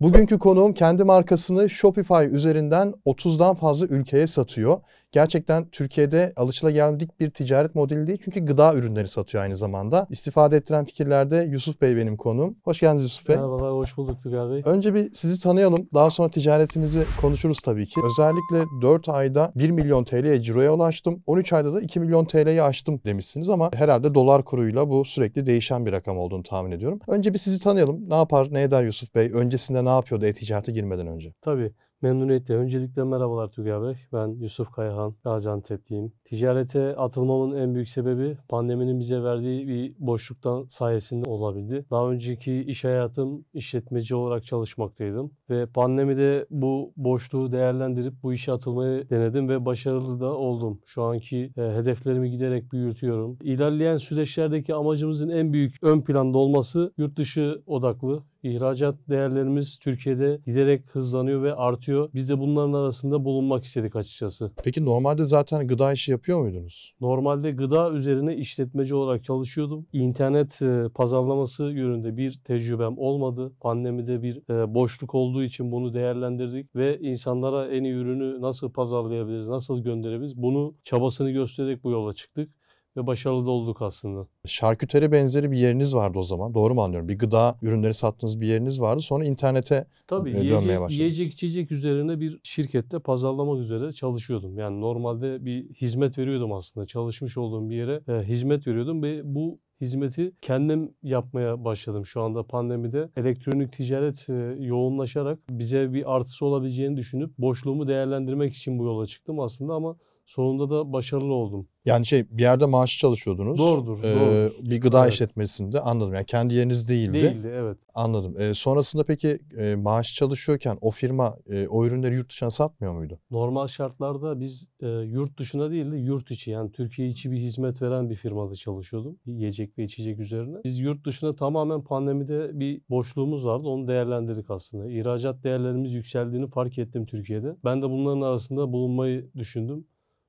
Bugünkü konuğum kendi markasını Shopify üzerinden 30'dan fazla ülkeye satıyor. Gerçekten Türkiye'de alışılageldik bir ticaret modeli değil çünkü gıda ürünleri satıyor aynı zamanda. İstifade ettiren fikirlerde Yusuf Bey benim konuğum. Hoş geldiniz Yusuf Bey. Merhabalar, hoş bulduk Tugay Bey. Önce bir sizi tanıyalım, daha sonra ticaretinizi konuşuruz tabii ki. Özellikle 4 ayda 1 milyon TL'ye ciroya ulaştım, 13 ayda da 2 milyon TL'ye aştım demişsiniz ama herhalde dolar kuruyla bu sürekli değişen bir rakam olduğunu tahmin ediyorum. Önce bir sizi tanıyalım, ne yapar, ne eder Yusuf Bey, öncesinden ne yapıyordu e-ticarete girmeden önce? Tabii. Memnuniyetle. Öncelikle merhabalar Tugay Bey. Ben Yusuf Kayhan, Gaziantep'liyim. Ticarete atılmamın en büyük sebebi pandeminin bize verdiği bir boşluktan sayesinde olabildi. Daha önceki iş hayatım işletmeci olarak çalışmaktaydım. Ve pandemide bu boşluğu değerlendirip bu işe atılmayı denedim ve başarılı da oldum. Şu anki e, hedeflerimi giderek büyütüyorum. İlerleyen süreçlerdeki amacımızın en büyük ön planda olması yurt dışı odaklı İhracat değerlerimiz Türkiye'de giderek hızlanıyor ve artıyor. Biz de bunların arasında bulunmak istedik açıkçası. Peki normalde zaten gıda işi yapıyor muydunuz? Normalde gıda üzerine işletmeci olarak çalışıyordum. İnternet e, pazarlaması yönünde bir tecrübem olmadı. Pandemide bir e, boşluk olduğu için bunu değerlendirdik ve insanlara en iyi ürünü nasıl pazarlayabiliriz, nasıl gönderebiliriz bunu çabasını göstererek bu yola çıktık ve başarılı da olduk aslında. Şarküteri benzeri bir yeriniz vardı o zaman. Doğru mu anlıyorum? Bir gıda ürünleri sattığınız bir yeriniz vardı. Sonra internete Tabii, e, dönmeye yiyecek, başladınız. Yiyecek içecek üzerine bir şirkette pazarlamak üzere çalışıyordum. Yani normalde bir hizmet veriyordum aslında. Çalışmış olduğum bir yere e, hizmet veriyordum ve bu hizmeti kendim yapmaya başladım. Şu anda pandemide elektronik ticaret e, yoğunlaşarak bize bir artısı olabileceğini düşünüp boşluğumu değerlendirmek için bu yola çıktım aslında ama Sonunda da başarılı oldum. Yani şey bir yerde maaşlı çalışıyordunuz. Doğrudur. Ee, doğrudur. Bir gıda evet. işletmesinde anladım. Yani kendi yeriniz değildi. Değildi evet. Anladım. Ee, sonrasında peki e, maaş çalışıyorken o firma e, o ürünleri yurt dışına satmıyor muydu? Normal şartlarda biz e, yurt dışına değil de yurt içi yani Türkiye içi bir hizmet veren bir firmada çalışıyordum. Yiyecek ve içecek üzerine. Biz yurt dışına tamamen pandemide bir boşluğumuz vardı. Onu değerlendirdik aslında. İhracat değerlerimiz yükseldiğini fark ettim Türkiye'de. Ben de bunların arasında bulunmayı düşündüm.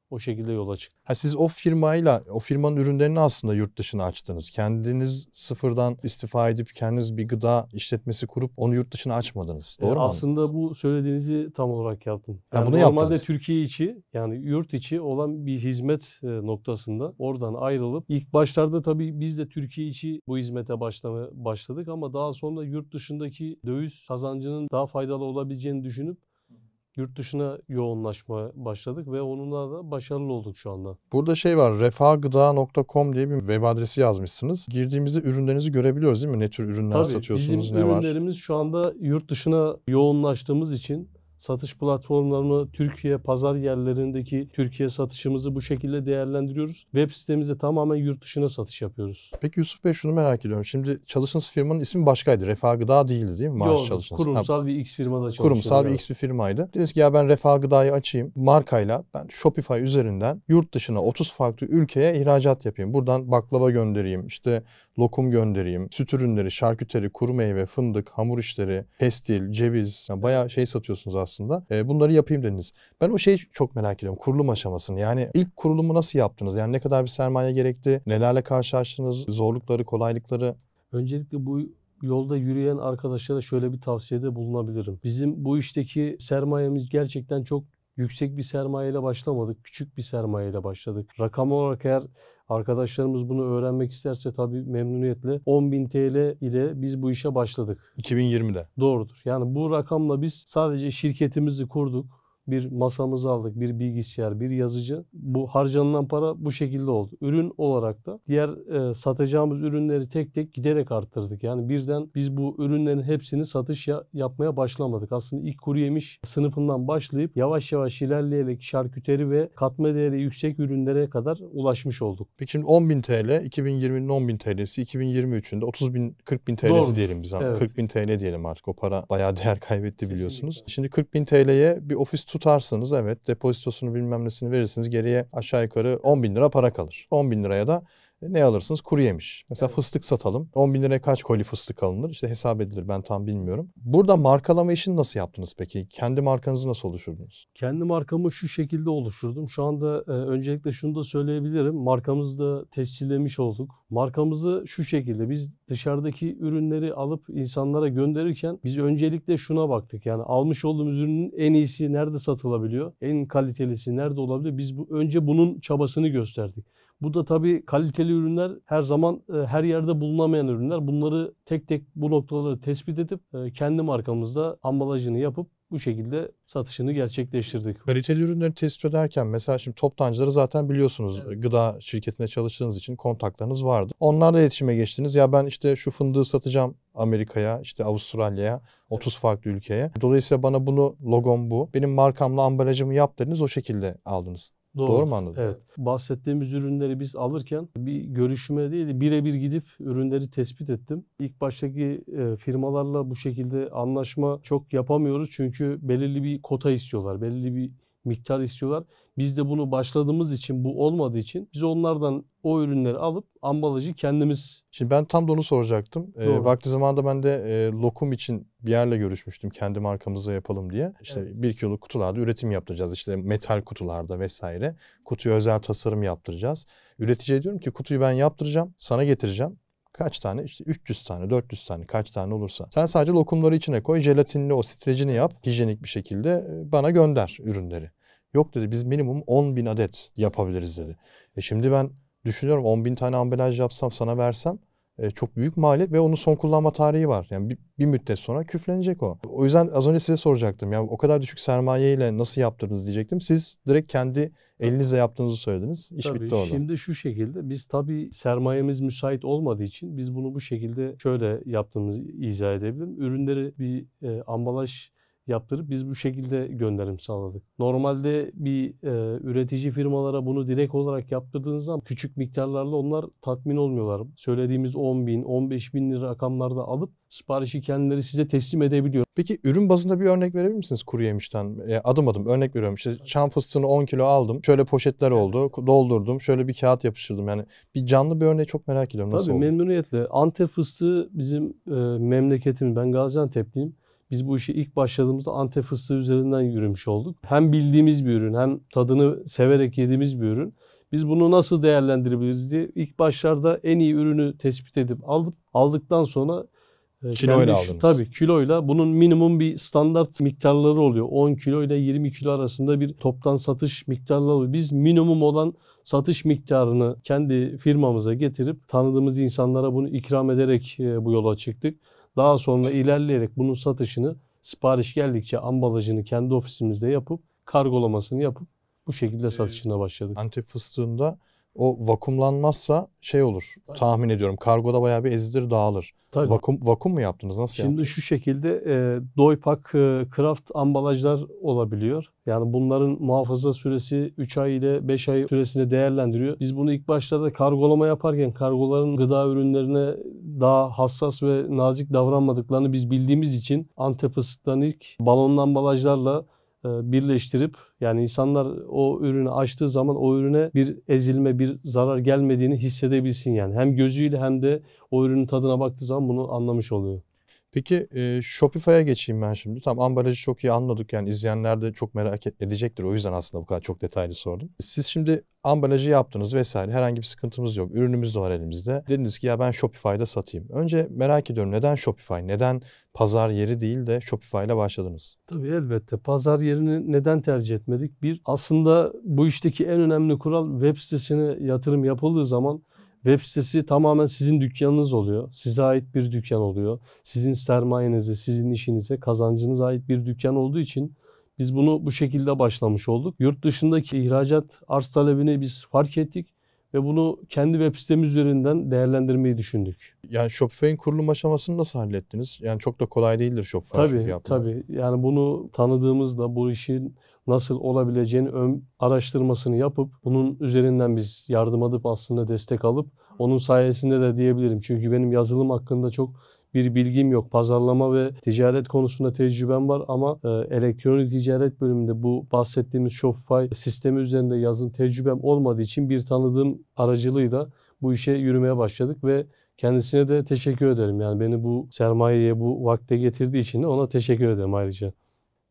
O şekilde yola çıktık. Ha siz o firmayla, o firmanın ürünlerini aslında yurt dışına açtınız. Kendiniz sıfırdan istifa edip kendiniz bir gıda işletmesi kurup onu yurt dışına açmadınız. E, Doğru e, mu? Aslında bu söylediğinizi tam olarak yaptım. Yani ha, bunu normalde yaptınız. Türkiye içi yani yurt içi olan bir hizmet e, noktasında oradan ayrılıp ilk başlarda tabii biz de Türkiye içi bu hizmete başlama, başladık ama daha sonra yurt dışındaki döviz kazancının daha faydalı olabileceğini düşünüp yurt dışına yoğunlaşma başladık ve onunla da başarılı olduk şu anda. Burada şey var refahgıda.com diye bir web adresi yazmışsınız. Girdiğimizde ürünlerinizi görebiliyoruz değil mi? Ne tür ürünler Tabii, satıyorsunuz, bizim ne var? ürünlerimiz şu anda yurt dışına yoğunlaştığımız için satış platformlarını, Türkiye pazar yerlerindeki Türkiye satışımızı bu şekilde değerlendiriyoruz. Web sitemizde tamamen yurt dışına satış yapıyoruz. Peki Yusuf Bey şunu merak ediyorum. Şimdi çalıştığınız firmanın ismi başkaydı. Refah Gıda değildi değil mi? Maaş Yok, çalıştığınız. kurumsal ha, bir X firmada çalışıyorum. Kurumsal bir X bir firmaydı. Dediniz ki ya ben Refah Gıda'yı açayım. Markayla ben Shopify üzerinden yurt dışına 30 farklı ülkeye ihracat yapayım. Buradan baklava göndereyim. İşte lokum göndereyim, süt ürünleri, şarküteri, kuru meyve, fındık, hamur işleri, pestil, ceviz yani bayağı şey satıyorsunuz aslında. E, bunları yapayım dediniz. Ben o şeyi çok merak ediyorum. Kurulum aşamasını. Yani ilk kurulumu nasıl yaptınız? Yani ne kadar bir sermaye gerekti? Nelerle karşılaştınız? Zorlukları, kolaylıkları? Öncelikle bu yolda yürüyen arkadaşlara şöyle bir tavsiyede bulunabilirim. Bizim bu işteki sermayemiz gerçekten çok yüksek bir sermayeyle başlamadık. Küçük bir sermayeyle başladık. Rakam olarak eğer arkadaşlarımız bunu öğrenmek isterse tabii memnuniyetle 10.000 TL ile biz bu işe başladık. 2020'de. Doğrudur. Yani bu rakamla biz sadece şirketimizi kurduk bir masamızı aldık, bir bilgisayar, bir yazıcı. Bu harcanılan para bu şekilde oldu. Ürün olarak da diğer e, satacağımız ürünleri tek tek giderek arttırdık. Yani birden biz bu ürünlerin hepsini satış ya, yapmaya başlamadık. Aslında ilk kuru yemiş sınıfından başlayıp yavaş yavaş ilerleyerek şarküteri ve katma değeri yüksek ürünlere kadar ulaşmış olduk. Peki şimdi 10.000 TL, 2020'nin 10.000 TL'si, 2023'ünde 30 bin, 40 bin TL'si Doğru. diyelim biz. Evet. 40 bin TL diyelim artık. O para bayağı değer kaybetti biliyorsunuz. Kesinlikle. Şimdi 40 bin TL'ye bir ofis tut tutarsınız evet depozitosunu bilmem nesini verirsiniz geriye aşağı yukarı 10 bin lira para kalır. 10 bin liraya da ne alırsınız? Kuru yemiş. Mesela evet. fıstık satalım. 10 bin liraya kaç koli fıstık alınır? İşte hesap edilir ben tam bilmiyorum. Burada markalama işini nasıl yaptınız peki? Kendi markanızı nasıl oluşturdunuz? Kendi markamı şu şekilde oluşturdum. Şu anda e, öncelikle şunu da söyleyebilirim. Markamızı da tescillemiş olduk. Markamızı şu şekilde biz dışarıdaki ürünleri alıp insanlara gönderirken biz öncelikle şuna baktık. Yani almış olduğumuz ürünün en iyisi nerede satılabiliyor? En kalitelisi nerede olabiliyor? Biz bu, önce bunun çabasını gösterdik. Bu da tabii kaliteli ürünler her zaman e, her yerde bulunamayan ürünler. Bunları tek tek bu noktaları tespit edip e, kendi markamızda ambalajını yapıp bu şekilde satışını gerçekleştirdik. Kaliteli ürünleri tespit ederken mesela şimdi toptancıları zaten biliyorsunuz evet. gıda şirketine çalıştığınız için kontaklarınız vardı. Onlarla iletişime geçtiniz. Ya ben işte şu fındığı satacağım Amerika'ya, işte Avustralya'ya, 30 evet. farklı ülkeye. Dolayısıyla bana bunu logom bu. Benim markamla ambalajımı yap dediniz o şekilde aldınız. Doğru. Doğru mu anladım? Evet. Bahsettiğimiz ürünleri biz alırken bir görüşme değil birebir gidip ürünleri tespit ettim. İlk baştaki e, firmalarla bu şekilde anlaşma çok yapamıyoruz çünkü belirli bir kota istiyorlar, belirli bir miktar istiyorlar. Biz de bunu başladığımız için bu olmadığı için biz onlardan o ürünleri alıp ambalajı kendimiz... Şimdi ben tam da onu soracaktım. Ee, Doğru. E, vakti zamanında ben de e, lokum için bir yerle görüşmüştüm kendi markamızda yapalım diye. İşte evet. bir kiloluk kutularda üretim yaptıracağız. İşte metal kutularda vesaire. Kutuya özel tasarım yaptıracağız. Üreticiye diyorum ki kutuyu ben yaptıracağım, sana getireceğim. Kaç tane? İşte 300 tane, 400 tane kaç tane olursa. Sen sadece lokumları içine koy, jelatinli o streçini yap, hijyenik bir şekilde e, bana gönder ürünleri. Yok dedi biz minimum 10 bin adet yapabiliriz dedi. E şimdi ben düşünüyorum 10 bin tane ambalaj yapsam sana versem e, çok büyük maliyet ve onun son kullanma tarihi var. Yani bir, bir müddet sonra küflenecek o. O yüzden az önce size soracaktım. yani o kadar düşük sermayeyle nasıl yaptınız diyecektim. Siz direkt kendi elinizle yaptığınızı söylediniz. İş tabii, bitti orada. Şimdi şu şekilde biz tabii sermayemiz müsait olmadığı için biz bunu bu şekilde şöyle yaptığımızı izah edebilirim. Ürünleri bir e, ambalaj yaptırıp biz bu şekilde gönderim sağladık. Normalde bir e, üretici firmalara bunu direkt olarak yaptırdığınız zaman küçük miktarlarla onlar tatmin olmuyorlar. Söylediğimiz 10 bin, 15 bin lira rakamlarda alıp siparişi kendileri size teslim edebiliyor. Peki ürün bazında bir örnek verebilir misiniz kuru yemişten? E, adım adım örnek veriyorum. İşte çam fıstığını 10 kilo aldım. Şöyle poşetler oldu. Doldurdum. Şöyle bir kağıt yapıştırdım. Yani bir canlı bir örneği çok merak ediyorum. Nasıl Tabii oldu? memnuniyetle. Antep fıstığı bizim e, memleketimiz. Ben Gaziantep'liyim. Biz bu işi ilk başladığımızda Antep fıstığı üzerinden yürümüş olduk. Hem bildiğimiz bir ürün hem tadını severek yediğimiz bir ürün. Biz bunu nasıl değerlendirebiliriz diye ilk başlarda en iyi ürünü tespit edip aldık. Aldıktan sonra e, Kiloyla kendi, aldınız. Tabii kiloyla. Bunun minimum bir standart miktarları oluyor. 10 kilo ile 20 kilo arasında bir toptan satış miktarları oluyor. Biz minimum olan satış miktarını kendi firmamıza getirip tanıdığımız insanlara bunu ikram ederek e, bu yola çıktık. Daha sonra ilerleyerek bunun satışını sipariş geldikçe ambalajını kendi ofisimizde yapıp kargolamasını yapıp bu şekilde ee, satışına başladık. Antep fıstığında o vakumlanmazsa şey olur Tabii. tahmin ediyorum. Kargoda bayağı bir ezilir dağılır. Tabii. Vakum vakum mu yaptınız? Nasıl Şimdi yaptınız? şu şekilde e, doypak, e, kraft ambalajlar olabiliyor. Yani bunların muhafaza süresi 3 ay ile 5 ay süresinde değerlendiriyor. Biz bunu ilk başlarda kargolama yaparken kargoların gıda ürünlerine daha hassas ve nazik davranmadıklarını biz bildiğimiz için Antep fıstıktan balonlu ambalajlarla e, birleştirip yani insanlar o ürünü açtığı zaman o ürüne bir ezilme, bir zarar gelmediğini hissedebilsin yani. Hem gözüyle hem de o ürünün tadına baktığı zaman bunu anlamış oluyor. Peki e, Shopify'a geçeyim ben şimdi. Tam ambalajı çok iyi anladık yani izleyenler de çok merak edecektir. O yüzden aslında bu kadar çok detaylı sordum. Siz şimdi ambalajı yaptınız vesaire herhangi bir sıkıntımız yok. Ürünümüz de var elimizde. Dediniz ki ya ben Shopify'da satayım. Önce merak ediyorum neden Shopify? Neden pazar yeri değil de Shopify ile başladınız? Tabii elbette. Pazar yerini neden tercih etmedik? Bir aslında bu işteki en önemli kural web sitesine yatırım yapıldığı zaman Web sitesi tamamen sizin dükkanınız oluyor. Size ait bir dükkan oluyor. Sizin sermayenize, sizin işinize, kazancınıza ait bir dükkan olduğu için biz bunu bu şekilde başlamış olduk. Yurt dışındaki ihracat arz talebini biz fark ettik ve bunu kendi web sitemiz üzerinden değerlendirmeyi düşündük. Yani Shopify'in kurulum aşamasını nasıl hallettiniz? Yani çok da kolay değildir Shopify tabii, yapmak. Tabii yani bunu tanıdığımızda bu işin nasıl olabileceğini ön araştırmasını yapıp bunun üzerinden biz yardım alıp aslında destek alıp onun sayesinde de diyebilirim. Çünkü benim yazılım hakkında çok bir bilgim yok. Pazarlama ve ticaret konusunda tecrübem var ama e, elektronik ticaret bölümünde bu bahsettiğimiz Shopify sistemi üzerinde yazım tecrübem olmadığı için bir tanıdığım aracılığıyla bu işe yürümeye başladık ve kendisine de teşekkür ederim. Yani beni bu sermayeye, bu vakte getirdiği için de ona teşekkür ederim ayrıca.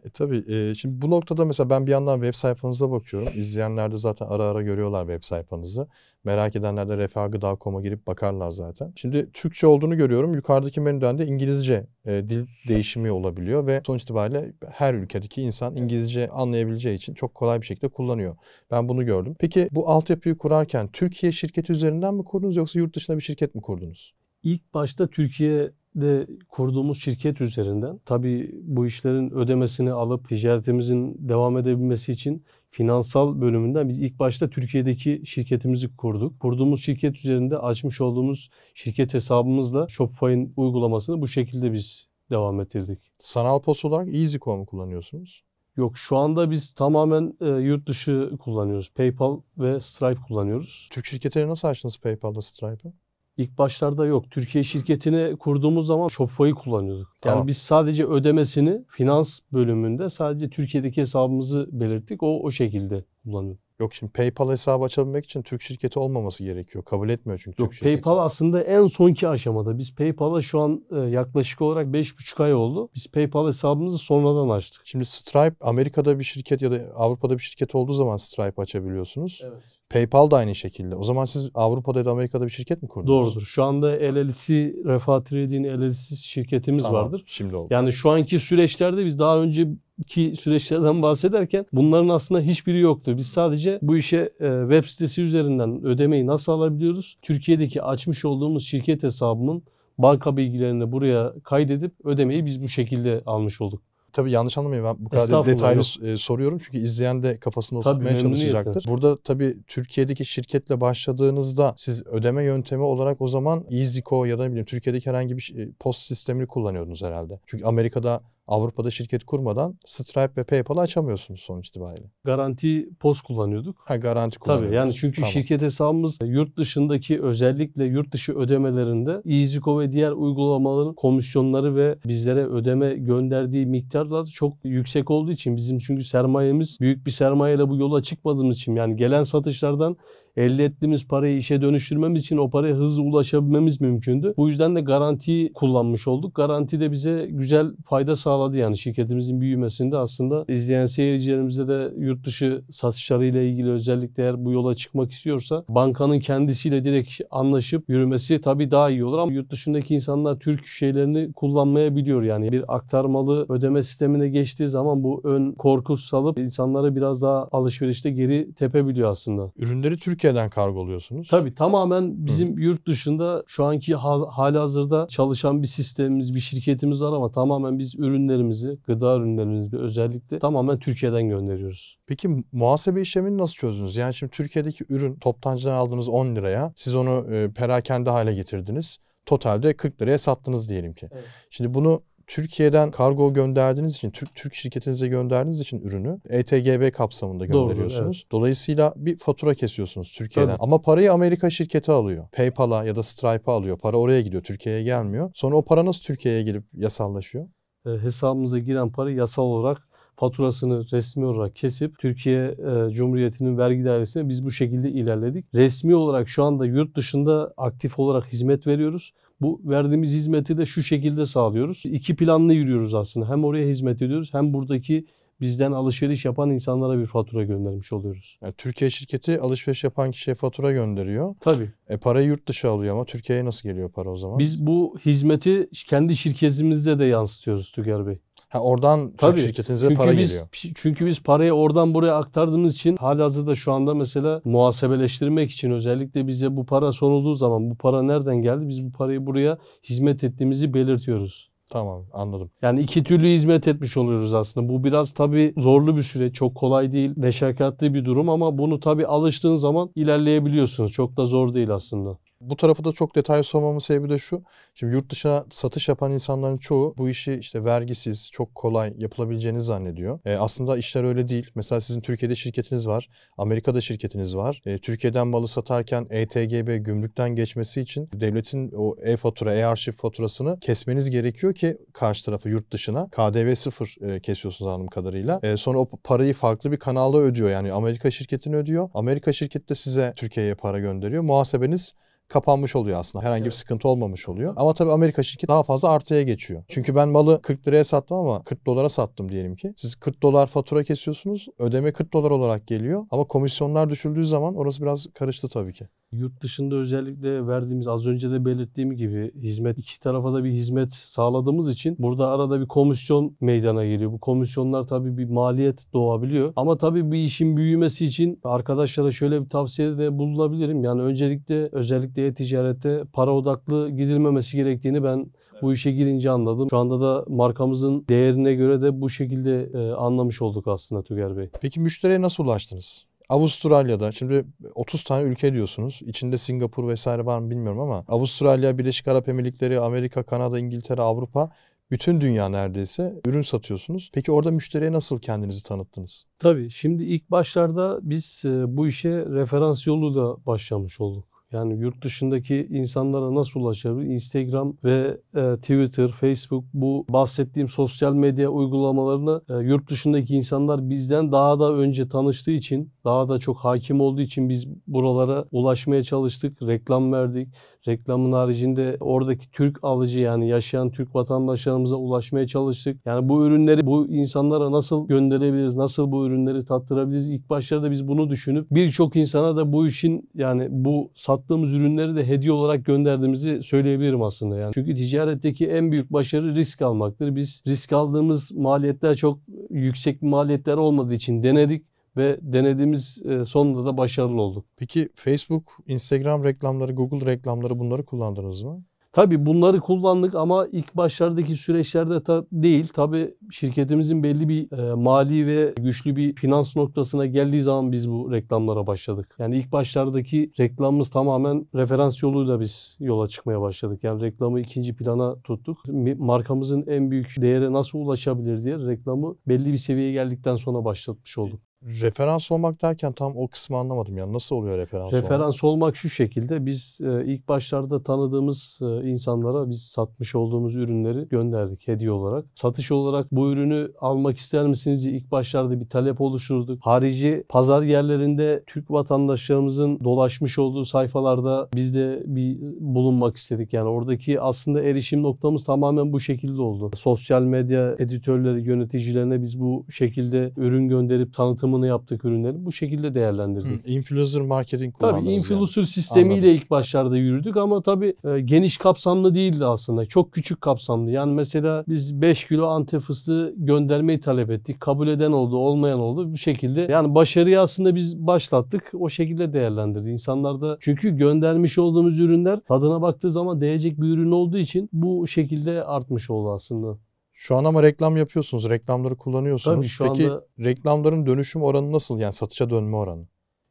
E tabii. E, şimdi bu noktada mesela ben bir yandan web sayfanıza bakıyorum. İzleyenler de zaten ara ara görüyorlar web sayfanızı. Merak edenler de refahgıda.com'a girip bakarlar zaten. Şimdi Türkçe olduğunu görüyorum. Yukarıdaki menüden de İngilizce e, dil değişimi olabiliyor ve sonuç itibariyle her ülkedeki insan İngilizce anlayabileceği için çok kolay bir şekilde kullanıyor. Ben bunu gördüm. Peki bu altyapıyı kurarken Türkiye şirketi üzerinden mi kurdunuz yoksa yurt dışında bir şirket mi kurdunuz? İlk başta Türkiye de kurduğumuz şirket üzerinden tabii bu işlerin ödemesini alıp ticaretimizin devam edebilmesi için finansal bölümünden biz ilk başta Türkiye'deki şirketimizi kurduk. Kurduğumuz şirket üzerinde açmış olduğumuz şirket hesabımızla Shopify'in uygulamasını bu şekilde biz devam ettirdik. Sanal post olarak EasyCom'u kullanıyorsunuz. Yok şu anda biz tamamen e, yurt dışı kullanıyoruz. PayPal ve Stripe kullanıyoruz. Türk şirketleri nasıl açtınız PayPal ve Stripe'ı? İlk başlarda yok. Türkiye şirketini kurduğumuz zaman Shopify'ı kullanıyorduk. Yani tamam. biz sadece ödemesini finans bölümünde sadece Türkiye'deki hesabımızı belirttik. O o şekilde kullanıyorduk. Yok şimdi PayPal hesabı açabilmek için Türk şirketi olmaması gerekiyor. Kabul etmiyor çünkü Yok, Türk PayPal şirketi. PayPal aslında en sonki aşamada. Biz PayPal'a şu an e, yaklaşık olarak 5,5 ay oldu. Biz PayPal hesabımızı sonradan açtık. Şimdi Stripe Amerika'da bir şirket ya da Avrupa'da bir şirket olduğu zaman Stripe açabiliyorsunuz. Evet. PayPal da aynı şekilde. O zaman siz Avrupa'da ya da Amerika'da bir şirket mi kurdunuz? Doğrudur. Şu anda LLC, Refah Trading LLC şirketimiz Tamam, vardır. şimdi oldu. Yani şu anki süreçlerde biz daha önceki süreçlerden bahsederken bunların aslında hiçbiri yoktu. Biz sadece bu işe e, web sitesi üzerinden ödemeyi nasıl alabiliyoruz? Türkiye'deki açmış olduğumuz şirket hesabının banka bilgilerini buraya kaydedip ödemeyi biz bu şekilde almış olduk tabii yanlış anlamayın ben bu kadar detaylı yok. E, soruyorum çünkü izleyen de kafasında tabii, tutmaya çalışacaktır. Burada tabii Türkiye'deki şirketle başladığınızda siz ödeme yöntemi olarak o zaman EasyCo ya da ne bileyim Türkiye'deki herhangi bir e, post sistemini kullanıyordunuz herhalde. Çünkü Amerika'da Avrupa'da şirket kurmadan Stripe ve PayPal'ı açamıyorsunuz sonuç itibariyle. Garanti Post kullanıyorduk. Ha garanti kullanıyorduk. Tabii yani çünkü tamam. şirket hesabımız yurt dışındaki özellikle yurt dışı ödemelerinde EasyCo ve diğer uygulamaların komisyonları ve bizlere ödeme gönderdiği miktarlar çok yüksek olduğu için bizim çünkü sermayemiz büyük bir sermayeyle bu yola çıkmadığımız için yani gelen satışlardan elde ettiğimiz parayı işe dönüştürmemiz için o paraya hızlı ulaşabilmemiz mümkündü. Bu yüzden de garantiyi kullanmış olduk. Garanti de bize güzel fayda sağladı yani şirketimizin büyümesinde aslında izleyen seyircilerimize de yurt dışı satışlarıyla ilgili özellikle eğer bu yola çıkmak istiyorsa bankanın kendisiyle direkt anlaşıp yürümesi tabii daha iyi olur ama yurt dışındaki insanlar Türk şeylerini kullanmayabiliyor yani bir aktarmalı ödeme sistemine geçtiği zaman bu ön korku salıp insanları biraz daha alışverişte geri tepebiliyor aslında. Ürünleri Türkiye Türkiye'den kargoluyorsunuz. Tabii tamamen bizim Hı. yurt dışında şu anki hali hazırda çalışan bir sistemimiz, bir şirketimiz var ama tamamen biz ürünlerimizi, gıda ürünlerimizi özellikle tamamen Türkiye'den gönderiyoruz. Peki muhasebe işlemini nasıl çözdünüz? Yani şimdi Türkiye'deki ürün toptancıdan aldığınız 10 liraya siz onu perakende hale getirdiniz. Totalde 40 liraya sattınız diyelim ki. Evet. Şimdi bunu Türkiye'den kargo gönderdiğiniz için, Türk, Türk şirketinize gönderdiğiniz için ürünü ETGB kapsamında gönderiyorsunuz. Doğru, evet. Dolayısıyla bir fatura kesiyorsunuz Türkiye'den. Tabii. Ama parayı Amerika şirketi alıyor. PayPal'a ya da Stripe'a alıyor. Para oraya gidiyor, Türkiye'ye gelmiyor. Sonra o para nasıl Türkiye'ye gelip yasallaşıyor? E, hesabımıza giren para yasal olarak faturasını resmi olarak kesip Türkiye e, Cumhuriyeti'nin vergi dairesine biz bu şekilde ilerledik. Resmi olarak şu anda yurt dışında aktif olarak hizmet veriyoruz. Bu verdiğimiz hizmeti de şu şekilde sağlıyoruz. İki planlı yürüyoruz aslında. Hem oraya hizmet ediyoruz hem buradaki bizden alışveriş yapan insanlara bir fatura göndermiş oluyoruz. Yani Türkiye şirketi alışveriş yapan kişiye fatura gönderiyor. Tabii. E parayı yurt dışı alıyor ama Türkiye'ye nasıl geliyor para o zaman? Biz bu hizmeti kendi şirketimizde de yansıtıyoruz Tüger Bey. Ha oradan Tabii. şirketinize çünkü para biz, geliyor. Çünkü biz parayı oradan buraya aktardığımız için halihazırda şu anda mesela muhasebeleştirmek için özellikle bize bu para sorulduğu zaman bu para nereden geldi? Biz bu parayı buraya hizmet ettiğimizi belirtiyoruz. Tamam anladım. Yani iki türlü hizmet etmiş oluyoruz aslında. Bu biraz tabii zorlu bir süre, Çok kolay değil. Meşakkatli bir durum ama bunu tabii alıştığın zaman ilerleyebiliyorsunuz. Çok da zor değil aslında bu tarafı da çok detay sormamın sebebi de şu. Şimdi yurt dışına satış yapan insanların çoğu bu işi işte vergisiz, çok kolay yapılabileceğini zannediyor. E, aslında işler öyle değil. Mesela sizin Türkiye'de şirketiniz var. Amerika'da şirketiniz var. E, Türkiye'den malı satarken ETGB gümrükten geçmesi için devletin o e-fatura, e-arşiv faturasını kesmeniz gerekiyor ki karşı tarafı yurt dışına KDV sıfır e, kesiyorsunuz anladığım kadarıyla. E, sonra o parayı farklı bir kanalda ödüyor. Yani Amerika şirketini ödüyor. Amerika şirketi de size Türkiye'ye para gönderiyor. Muhasebeniz kapanmış oluyor aslında. Herhangi evet. bir sıkıntı olmamış oluyor. Ama tabii Amerika şirketi daha fazla artıya geçiyor. Çünkü ben malı 40 liraya sattım ama 40 dolara sattım diyelim ki. Siz 40 dolar fatura kesiyorsunuz. Ödeme 40 dolar olarak geliyor. Ama komisyonlar düşüldüğü zaman orası biraz karıştı tabii ki. Yurt dışında özellikle verdiğimiz az önce de belirttiğim gibi hizmet iki tarafa da bir hizmet sağladığımız için burada arada bir komisyon meydana geliyor. Bu komisyonlar tabii bir maliyet doğabiliyor. Ama tabii bir işin büyümesi için arkadaşlara şöyle bir tavsiye de bulunabilirim. Yani öncelikle özellikle e-ticarette para odaklı gidilmemesi gerektiğini ben bu işe girince anladım. Şu anda da markamızın değerine göre de bu şekilde e, anlamış olduk aslında Tüger Bey. Peki müşteriye nasıl ulaştınız? Avustralya'da şimdi 30 tane ülke diyorsunuz. İçinde Singapur vesaire var mı bilmiyorum ama Avustralya, Birleşik Arap Emirlikleri, Amerika, Kanada, İngiltere, Avrupa bütün dünya neredeyse ürün satıyorsunuz. Peki orada müşteriye nasıl kendinizi tanıttınız? Tabii şimdi ilk başlarda biz e, bu işe referans yoluyla başlamış olduk. Yani yurt dışındaki insanlara nasıl ulaşabilir? Instagram ve e, Twitter, Facebook bu bahsettiğim sosyal medya uygulamalarını e, yurt dışındaki insanlar bizden daha da önce tanıştığı için, daha da çok hakim olduğu için biz buralara ulaşmaya çalıştık, reklam verdik. Reklamın haricinde oradaki Türk alıcı yani yaşayan Türk vatandaşlarımıza ulaşmaya çalıştık. Yani bu ürünleri bu insanlara nasıl gönderebiliriz, nasıl bu ürünleri tattırabiliriz? İlk başlarda biz bunu düşünüp birçok insana da bu işin yani bu satın sattığımız ürünleri de hediye olarak gönderdiğimizi söyleyebilirim aslında yani. Çünkü ticaretteki en büyük başarı risk almaktır. Biz risk aldığımız maliyetler çok yüksek maliyetler olmadığı için denedik ve denediğimiz e, sonunda da başarılı olduk. Peki Facebook, Instagram reklamları, Google reklamları bunları kullandınız mı? Tabii bunları kullandık ama ilk başlardaki süreçlerde ta değil. Tabii şirketimizin belli bir e, mali ve güçlü bir finans noktasına geldiği zaman biz bu reklamlara başladık. Yani ilk başlardaki reklamımız tamamen referans yoluyla biz yola çıkmaya başladık. Yani reklamı ikinci plana tuttuk. Markamızın en büyük değere nasıl ulaşabilir diye reklamı belli bir seviyeye geldikten sonra başlatmış olduk. Referans olmak derken tam o kısmı anlamadım. Yani nasıl oluyor referans, referans olmak? Referans olmak şu şekilde. Biz e, ilk başlarda tanıdığımız e, insanlara biz satmış olduğumuz ürünleri gönderdik hediye olarak. Satış olarak bu ürünü almak ister misiniz diye ilk başlarda bir talep oluşturduk. Harici pazar yerlerinde Türk vatandaşlarımızın dolaşmış olduğu sayfalarda biz de bir bulunmak istedik. Yani oradaki aslında erişim noktamız tamamen bu şekilde oldu. Sosyal medya editörleri, yöneticilerine biz bu şekilde ürün gönderip tanıtım tanıtımını yaptık ürünlerin. Bu şekilde değerlendirdik. Hı, influencer marketing kullandınız. Tabii influencer yani. sistemiyle Anladım. ilk başlarda yürüdük ama tabii e, geniş kapsamlı değildi aslında. Çok küçük kapsamlı. Yani mesela biz 5 kilo antep fıstığı göndermeyi talep ettik. Kabul eden oldu, olmayan oldu. Bu şekilde. Yani başarıyı aslında biz başlattık. O şekilde değerlendirdi. İnsanlar da çünkü göndermiş olduğumuz ürünler tadına baktığı zaman değecek bir ürün olduğu için bu şekilde artmış oldu aslında. Şu an ama reklam yapıyorsunuz, reklamları kullanıyorsunuz. Tabii şu Peki anda reklamların dönüşüm oranı nasıl? Yani satışa dönme oranı.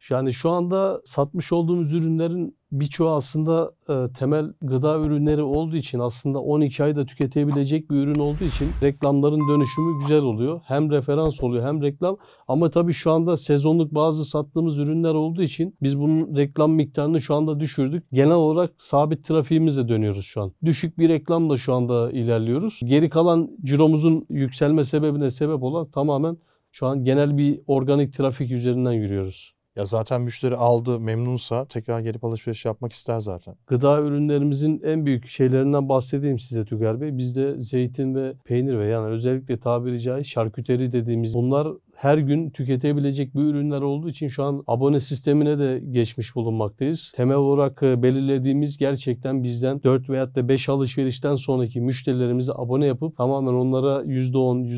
Yani şu anda satmış olduğumuz ürünlerin birçoğu aslında e, temel gıda ürünleri olduğu için aslında 12 ayda tüketebilecek bir ürün olduğu için reklamların dönüşümü güzel oluyor. Hem referans oluyor hem reklam ama tabii şu anda sezonluk bazı sattığımız ürünler olduğu için biz bunun reklam miktarını şu anda düşürdük. Genel olarak sabit trafiğimizle dönüyoruz şu an. Düşük bir reklamla şu anda ilerliyoruz. Geri kalan ciromuzun yükselme sebebine sebep olan tamamen şu an genel bir organik trafik üzerinden yürüyoruz. Ya zaten müşteri aldı, memnunsa tekrar gelip alışveriş yapmak ister zaten. Gıda ürünlerimizin en büyük şeylerinden bahsedeyim size Tüger Bey. Bizde zeytin ve peynir ve yani özellikle tabiri caizse şarküteri dediğimiz bunlar her gün tüketebilecek bir ürünler olduğu için şu an abone sistemine de geçmiş bulunmaktayız. Temel olarak e, belirlediğimiz gerçekten bizden 4 veya da 5 alışverişten sonraki müşterilerimizi abone yapıp tamamen onlara %10,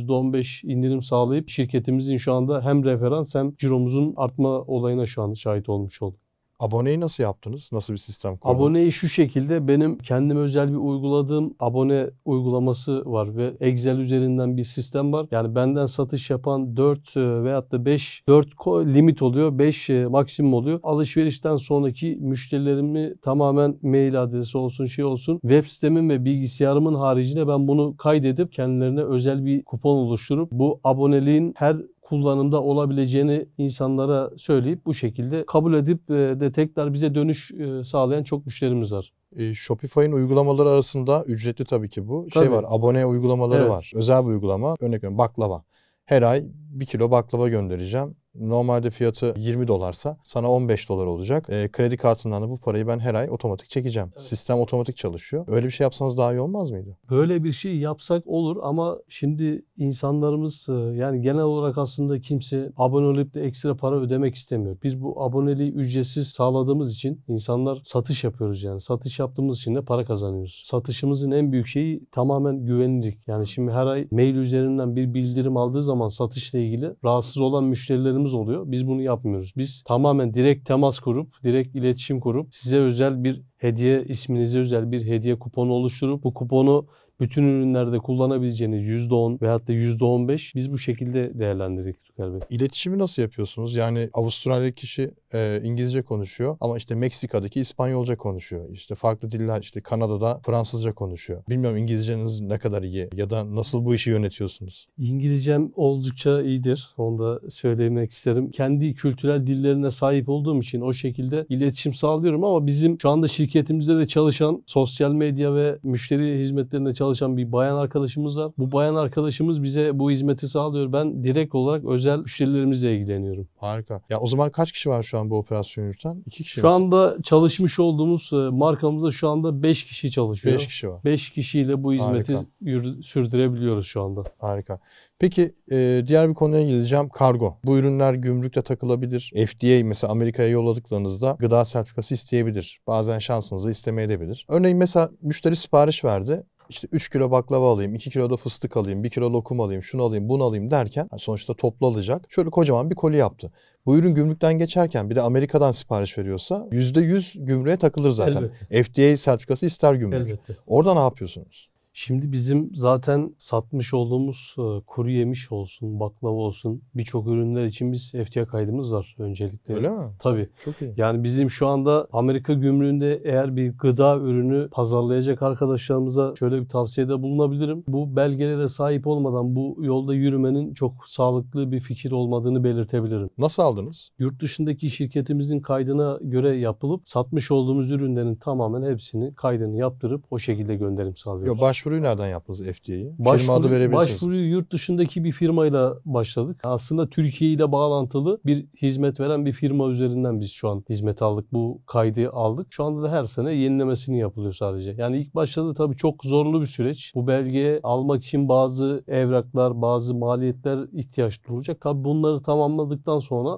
%15 indirim sağlayıp şirketimizin şu anda hem referans hem ciromuzun artma olayına şu an şahit olmuş olduk. Aboneyi nasıl yaptınız? Nasıl bir sistem kurdunuz? Aboneyi şu şekilde benim kendim özel bir uyguladığım abone uygulaması var ve Excel üzerinden bir sistem var. Yani benden satış yapan 4 e, veyahut da 5 4 limit oluyor. 5 e, maksimum oluyor. Alışverişten sonraki müşterilerimi tamamen mail adresi olsun şey olsun web sistemim ve bilgisayarımın haricinde ben bunu kaydedip kendilerine özel bir kupon oluşturup bu aboneliğin her kullanımda olabileceğini insanlara söyleyip bu şekilde kabul edip e, de tekrar bize dönüş e, sağlayan çok müşterimiz var. E, Shopify'ın uygulamaları arasında ücretli tabii ki bu. Şey tabii. Şey var, abone uygulamaları evet. var. Özel bir uygulama. örneğin baklava. Her ay bir kilo baklava göndereceğim normalde fiyatı 20 dolarsa sana 15 dolar olacak. E, kredi kartından da bu parayı ben her ay otomatik çekeceğim. Evet. Sistem otomatik çalışıyor. Öyle bir şey yapsanız daha iyi olmaz mıydı? Böyle bir şey yapsak olur ama şimdi insanlarımız e, yani genel olarak aslında kimse abone olup da ekstra para ödemek istemiyor. Biz bu aboneliği ücretsiz sağladığımız için insanlar satış yapıyoruz yani. Satış yaptığımız için de para kazanıyoruz. Satışımızın en büyük şeyi tamamen güvenlik Yani şimdi her ay mail üzerinden bir bildirim aldığı zaman satışla ilgili rahatsız olan müşterilerimiz müşterilerimiz oluyor. Biz bunu yapmıyoruz. Biz tamamen direkt temas kurup, direkt iletişim kurup size özel bir hediye isminize özel bir hediye kuponu oluşturup bu kuponu bütün ürünlerde kullanabileceğiniz %10 veyahut da %15 biz bu şekilde değerlendirdik Tüker Bey. İletişimi nasıl yapıyorsunuz? Yani Avustralya'daki kişi e, İngilizce konuşuyor ama işte Meksika'daki İspanyolca konuşuyor. İşte farklı diller işte Kanada'da Fransızca konuşuyor. Bilmiyorum İngilizceniz ne kadar iyi ya da nasıl bu işi yönetiyorsunuz? İngilizcem oldukça iyidir. Onu da söylemek isterim. Kendi kültürel dillerine sahip olduğum için o şekilde iletişim sağlıyorum ama bizim şu anda şirketimizde de çalışan sosyal medya ve müşteri hizmetlerinde çalışan bir bayan arkadaşımız var. Bu bayan arkadaşımız bize bu hizmeti sağlıyor. Ben direkt olarak özel müşterilerimizle ilgileniyorum. Harika. Ya o zaman kaç kişi var şu şu an bu operasyonu yürüten? İki kişi Şu mi? anda çalışmış olduğumuz e, markamızda şu anda 5 kişi çalışıyor. 5 kişi var. 5 kişiyle bu hizmeti yürü, sürdürebiliyoruz şu anda. Harika. Peki e, diğer bir konuya geleceğim. Kargo. Bu ürünler gümrükte takılabilir. FDA mesela Amerika'ya yolladıklarınızda gıda sertifikası isteyebilir. Bazen şansınızı istemeyebilir. Örneğin mesela müşteri sipariş verdi işte 3 kilo baklava alayım, 2 kilo da fıstık alayım, 1 kilo lokum alayım, şunu alayım, bunu alayım derken yani sonuçta toplu alacak. Şöyle kocaman bir koli yaptı. Bu ürün gümrükten geçerken bir de Amerika'dan sipariş veriyorsa %100 gümrüğe takılır zaten. Elbette. FDA sertifikası ister gümrük. Elbette. Orada ne yapıyorsunuz? Şimdi bizim zaten satmış olduğumuz e, kuru yemiş olsun, baklava olsun birçok ürünler için biz FTA kaydımız var öncelikle. Öyle mi? Tabii. Çok iyi. Yani bizim şu anda Amerika gümrüğünde eğer bir gıda ürünü pazarlayacak arkadaşlarımıza şöyle bir tavsiyede bulunabilirim. Bu belgelere sahip olmadan bu yolda yürümenin çok sağlıklı bir fikir olmadığını belirtebilirim. Nasıl aldınız? Yurt dışındaki şirketimizin kaydına göre yapılıp satmış olduğumuz ürünlerin tamamen hepsini kaydını yaptırıp o şekilde gönderim sağlıyoruz. Yo, baş başvuruyu nereden yaptınız FDA'ye? Firma adı verebilirsiniz. Başvuruyu yurt dışındaki bir firmayla başladık. Aslında Türkiye ile bağlantılı bir hizmet veren bir firma üzerinden biz şu an hizmet aldık. Bu kaydı aldık. Şu anda da her sene yenilemesini yapılıyor sadece. Yani ilk başladı tabii çok zorlu bir süreç. Bu belge almak için bazı evraklar, bazı maliyetler ihtiyaç duyulacak. Tabii bunları tamamladıktan sonra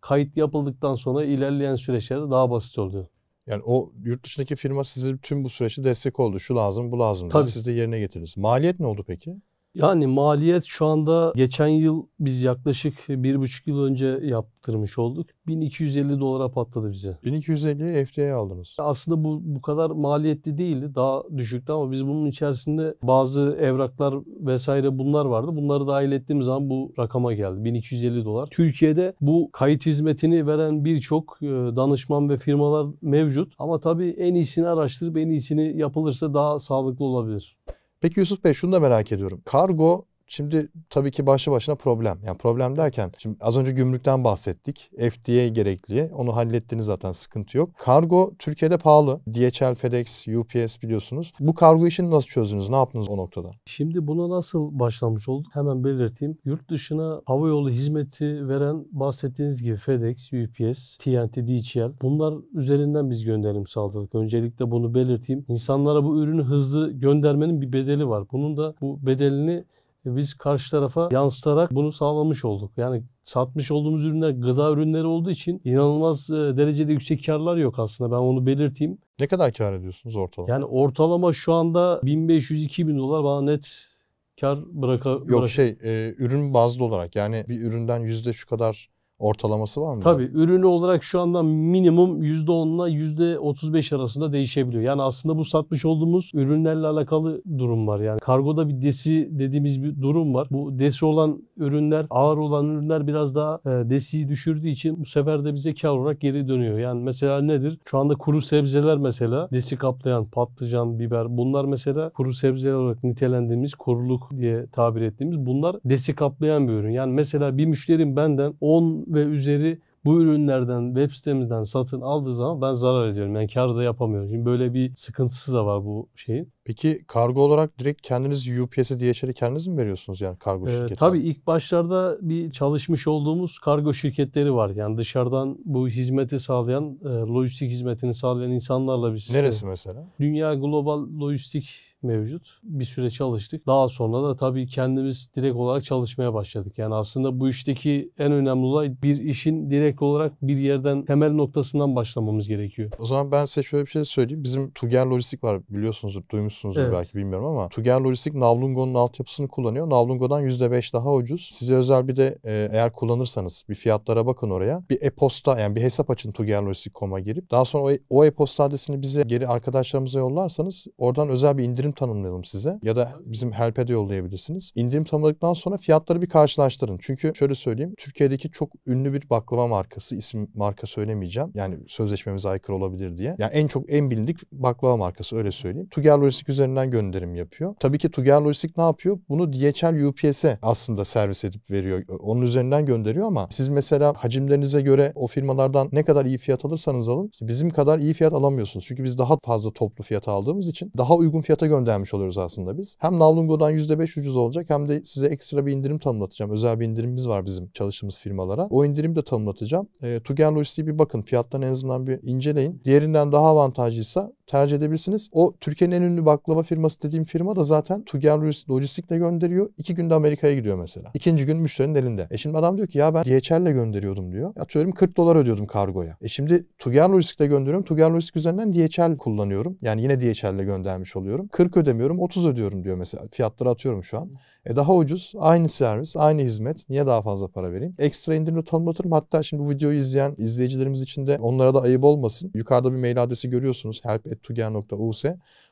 kayıt yapıldıktan sonra ilerleyen süreçlerde daha basit oluyor. Yani o yurt dışındaki firma sizi tüm bu süreçte destek oldu. Şu lazım, bu lazım. Tabii. Siz de yerine getiriniz. Maliyet ne oldu peki? Yani maliyet şu anda geçen yıl biz yaklaşık bir buçuk yıl önce yaptırmış olduk. 1250 dolara patladı bize. 1250 FT'ye aldınız. Aslında bu bu kadar maliyetli değildi. Daha düşüktü ama biz bunun içerisinde bazı evraklar vesaire bunlar vardı. Bunları dahil ettiğimiz zaman bu rakama geldi. 1250 dolar. Türkiye'de bu kayıt hizmetini veren birçok e, danışman ve firmalar mevcut. Ama tabii en iyisini araştırıp en iyisini yapılırsa daha sağlıklı olabilir. Peki Yusuf Bey şunu da merak ediyorum. Kargo Şimdi tabii ki başlı başına problem. Yani problem derken şimdi az önce gümrükten bahsettik. FDA gerekli. Onu hallettiniz zaten sıkıntı yok. Kargo Türkiye'de pahalı. DHL, FedEx, UPS biliyorsunuz. Bu kargo işini nasıl çözdünüz? Ne yaptınız o noktada? Şimdi buna nasıl başlamış olduk? Hemen belirteyim. Yurt dışına havayolu hizmeti veren bahsettiğiniz gibi FedEx, UPS, TNT, DHL bunlar üzerinden biz gönderim sağladık. Öncelikle bunu belirteyim. İnsanlara bu ürünü hızlı göndermenin bir bedeli var. Bunun da bu bedelini e, biz karşı tarafa yansıtarak bunu sağlamış olduk. Yani satmış olduğumuz ürünler gıda ürünleri olduğu için inanılmaz e, derecede yüksek karlar yok aslında. Ben onu belirteyim. Ne kadar kar ediyorsunuz ortalama? Yani ortalama şu anda 1500-2000 dolar bana net kar bıraka... Yok bırak- şey e, ürün bazlı olarak yani bir üründen yüzde şu kadar ortalaması var mı? Tabii. Ürünü olarak şu anda minimum %10'la %35 arasında değişebiliyor. Yani aslında bu satmış olduğumuz ürünlerle alakalı durum var. Yani kargoda bir desi dediğimiz bir durum var. Bu desi olan ürünler, ağır olan ürünler biraz daha e, desiyi düşürdüğü için bu sefer de bize kar olarak geri dönüyor. Yani mesela nedir? Şu anda kuru sebzeler mesela desi kaplayan patlıcan, biber bunlar mesela kuru sebzeler olarak nitelendiğimiz koruluk diye tabir ettiğimiz bunlar desi kaplayan bir ürün. Yani mesela bir müşterim benden 10 ve üzeri bu ürünlerden web sitemizden satın aldığı zaman ben zarar ediyorum. Yani kar da yapamıyorum. Şimdi böyle bir sıkıntısı da var bu şeyin. Peki kargo olarak direkt kendiniz UPS'i DHL'i kendiniz mi veriyorsunuz yani kargo ee, şirketine? Tabii ilk başlarda bir çalışmış olduğumuz kargo şirketleri var. Yani dışarıdan bu hizmeti sağlayan, e, lojistik hizmetini sağlayan insanlarla biz... Neresi e, mesela? Dünya Global Lojistik mevcut. Bir süre çalıştık. Daha sonra da tabii kendimiz direkt olarak çalışmaya başladık. Yani aslında bu işteki en önemli olay bir işin direkt olarak bir yerden temel noktasından başlamamız gerekiyor. O zaman ben size şöyle bir şey söyleyeyim. Bizim Tuger Lojistik var biliyorsunuzdur, duymuşsunuzdur evet. belki bilmiyorum ama Tuger Lojistik Navlungo'nun altyapısını kullanıyor. Navlungo'dan %5 daha ucuz. Size özel bir de e, eğer kullanırsanız bir fiyatlara bakın oraya. Bir e-posta yani bir hesap açın tugerlojistik.com'a girip daha sonra o e-posta adresini bize geri arkadaşlarımıza yollarsanız oradan özel bir indirim indirim tanımlayalım size ya da bizim help'e de yollayabilirsiniz. İndirim tanımladıktan sonra fiyatları bir karşılaştırın. Çünkü şöyle söyleyeyim. Türkiye'deki çok ünlü bir baklava markası, isim marka söylemeyeceğim. Yani sözleşmemize aykırı olabilir diye. Yani en çok en bilindik baklava markası öyle söyleyeyim. Tuger Lojistik üzerinden gönderim yapıyor. Tabii ki Tuger Lojistik ne yapıyor? Bunu DHL UPS'e aslında servis edip veriyor. Onun üzerinden gönderiyor ama siz mesela hacimlerinize göre o firmalardan ne kadar iyi fiyat alırsanız alın bizim kadar iyi fiyat alamıyorsunuz. Çünkü biz daha fazla toplu fiyata aldığımız için daha uygun fiyata gönderiyoruz göndermiş oluyoruz aslında biz. Hem Navlungo'dan %5 ucuz olacak hem de size ekstra bir indirim tanımlatacağım. Özel bir indirimimiz var bizim çalıştığımız firmalara. O indirimi de tanımlatacağım. E, ee, Tuger Logistik'e bir bakın. Fiyatlarını en azından bir inceleyin. Diğerinden daha avantajlıysa tercih edebilirsiniz. O Türkiye'nin en ünlü baklava firması dediğim firma da zaten Tuger lojistikle gönderiyor. İki günde Amerika'ya gidiyor mesela. İkinci gün müşterinin elinde. E şimdi adam diyor ki ya ben DHL'le gönderiyordum diyor. Atıyorum 40 dolar ödüyordum kargoya. E şimdi Tuger lojistikle gönderiyorum. Tuger lojistik üzerinden DHL kullanıyorum. Yani yine DHL'le göndermiş oluyorum. 40 ödemiyorum 30 ödüyorum diyor mesela. Fiyatları atıyorum şu an. E daha ucuz. Aynı servis, aynı hizmet. Niye daha fazla para vereyim? Ekstra indirimle tanımlatırım. Hatta şimdi bu videoyu izleyen izleyicilerimiz için de onlara da ayıp olmasın. Yukarıda bir mail adresi görüyorsunuz. Help tuger.us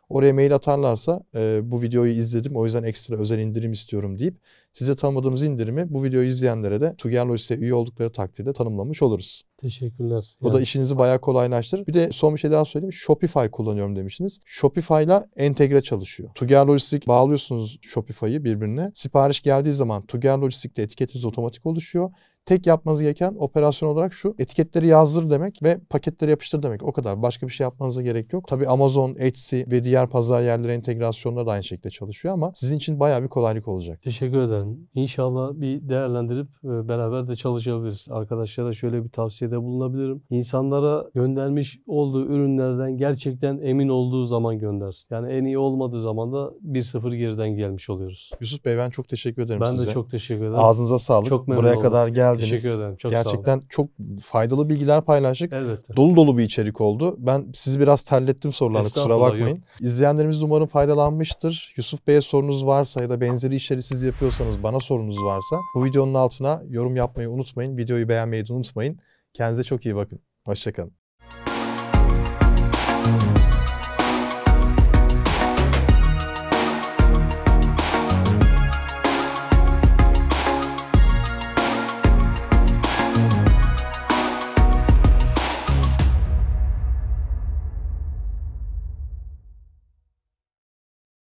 oraya mail atarlarsa e, bu videoyu izledim o yüzden ekstra özel indirim istiyorum deyip size tanımadığımız indirimi bu videoyu izleyenlere de Tuger Lojistik'e üye oldukları takdirde tanımlamış oluruz. Teşekkürler. Bu yani. da işinizi bayağı kolaylaştırır. Bir de son bir şey daha söyleyeyim. Shopify kullanıyorum demiştiniz. Shopify'la entegre çalışıyor. Tuger Lojistik bağlıyorsunuz Shopify'ı birbirine. Sipariş geldiği zaman Tuger Lojistik'te etiketiniz otomatik oluşuyor. Tek yapmanız gereken operasyon olarak şu. Etiketleri yazdır demek ve paketleri yapıştır demek. O kadar. Başka bir şey yapmanıza gerek yok. Tabii Amazon, Etsy ve diğer pazar yerleri entegrasyonları da aynı şekilde çalışıyor ama sizin için bayağı bir kolaylık olacak. Teşekkür ederim. İnşallah bir değerlendirip e, beraber de çalışabiliriz. Arkadaşlara şöyle bir tavsiyede bulunabilirim. İnsanlara göndermiş olduğu ürünlerden gerçekten emin olduğu zaman göndersin. Yani en iyi olmadığı zaman da bir sıfır geriden gelmiş oluyoruz. Yusuf Bey ben çok teşekkür ederim ben size. Ben de çok teşekkür ederim. Ağzınıza sağlık. Çok Buraya oldum. kadar gel geldiniz. Teşekkür ederim. Çok Gerçekten çok faydalı bilgiler paylaştık. Evet. Dolu dolu bir içerik oldu. Ben sizi biraz terlettim sorularla kusura bakmayın. Yok. İzleyenlerimiz umarım faydalanmıştır. Yusuf Bey'e sorunuz varsa ya da benzeri işleri siz yapıyorsanız bana sorunuz varsa bu videonun altına yorum yapmayı unutmayın. Videoyu beğenmeyi de unutmayın. Kendinize çok iyi bakın. Hoşçakalın.